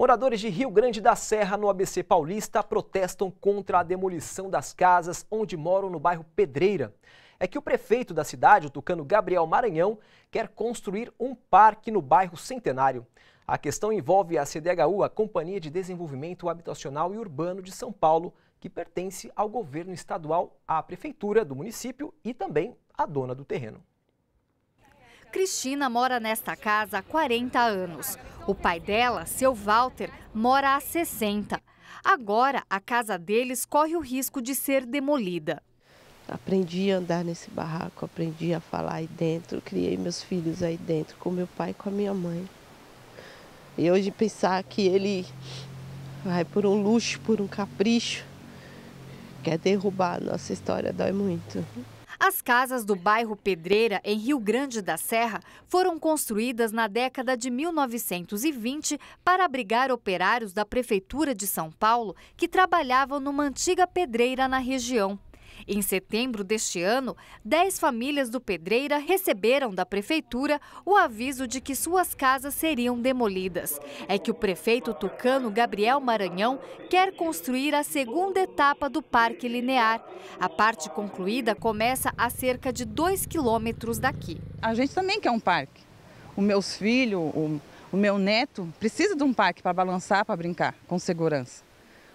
Moradores de Rio Grande da Serra, no ABC Paulista, protestam contra a demolição das casas onde moram no bairro Pedreira. É que o prefeito da cidade, o tucano Gabriel Maranhão, quer construir um parque no bairro Centenário. A questão envolve a CDHU, a Companhia de Desenvolvimento Habitacional e Urbano de São Paulo, que pertence ao governo estadual, à prefeitura do município e também à dona do terreno. Cristina mora nesta casa há 40 anos. O pai dela, seu Walter, mora há 60. Agora, a casa deles corre o risco de ser demolida. Aprendi a andar nesse barraco, aprendi a falar aí dentro, criei meus filhos aí dentro, com meu pai e com a minha mãe. E hoje pensar que ele vai por um luxo, por um capricho, quer derrubar a nossa história, dói muito. As casas do bairro Pedreira, em Rio Grande da Serra, foram construídas na década de 1920 para abrigar operários da Prefeitura de São Paulo que trabalhavam numa antiga pedreira na região. Em setembro deste ano, 10 famílias do Pedreira receberam da prefeitura o aviso de que suas casas seriam demolidas. É que o prefeito tucano Gabriel Maranhão quer construir a segunda etapa do Parque Linear. A parte concluída começa a cerca de 2 quilômetros daqui. A gente também quer um parque. Os meus filhos, o, o meu neto, precisa de um parque para balançar, para brincar com segurança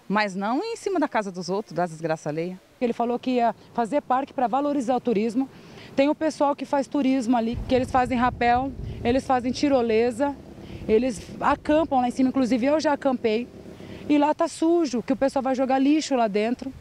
mas não em cima da casa dos outros, das desgraças alheias. Ele falou que ia fazer parque para valorizar o turismo. Tem o pessoal que faz turismo ali, que eles fazem rapel, eles fazem tirolesa, eles acampam lá em cima, inclusive eu já acampei. E lá tá sujo, que o pessoal vai jogar lixo lá dentro.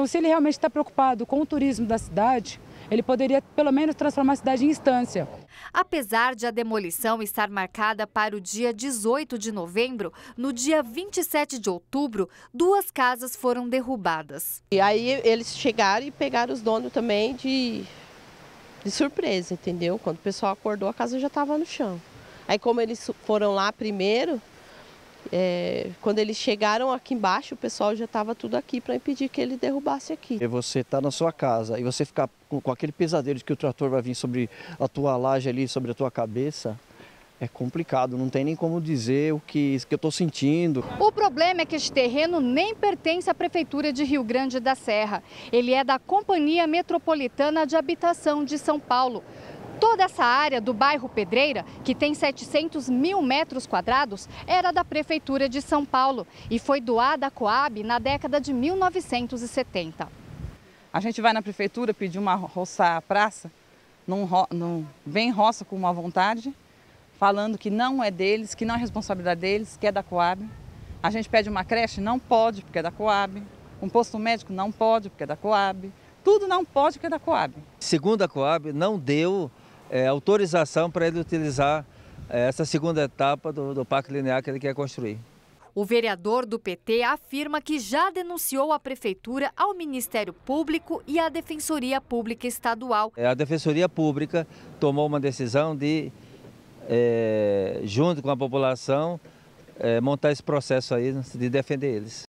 Então, se ele realmente está preocupado com o turismo da cidade, ele poderia pelo menos transformar a cidade em instância. Apesar de a demolição estar marcada para o dia 18 de novembro, no dia 27 de outubro, duas casas foram derrubadas. E aí eles chegaram e pegaram os donos também de, de surpresa, entendeu? Quando o pessoal acordou, a casa já estava no chão. Aí como eles foram lá primeiro, é, quando eles chegaram aqui embaixo, o pessoal já estava tudo aqui para impedir que ele derrubasse aqui. E você está na sua casa e você ficar com, com, aquele pesadelo de que o trator vai vir sobre a tua laje ali, sobre a tua cabeça, é complicado, não tem nem como dizer o que, que eu estou sentindo. O problema é que este terreno nem pertence à Prefeitura de Rio Grande da Serra. Ele é da Companhia Metropolitana de Habitação de São Paulo. Toda essa área do bairro Pedreira, que tem 700 mil metros quadrados, era da Prefeitura de São Paulo e foi doada à Coab na década de 1970. A gente vai na prefeitura pedir uma roça praça, não, vem roça com uma vontade, falando que não é deles, que não é responsabilidade deles, que é da Coab. A gente pede uma creche, não pode, porque é da Coab. Um posto médico não pode, porque é da Coab. Tudo não pode, porque é da Coab. Segundo a Coab, não deu é, autorização para ele utilizar é, essa segunda etapa do, do Parque Linear que ele quer construir. O vereador do PT afirma que já denunciou a Prefeitura ao Ministério Público e à Defensoria Pública Estadual. É, a Defensoria Pública tomou uma decisão de, é, junto com a população, é, montar esse processo aí, de defender eles.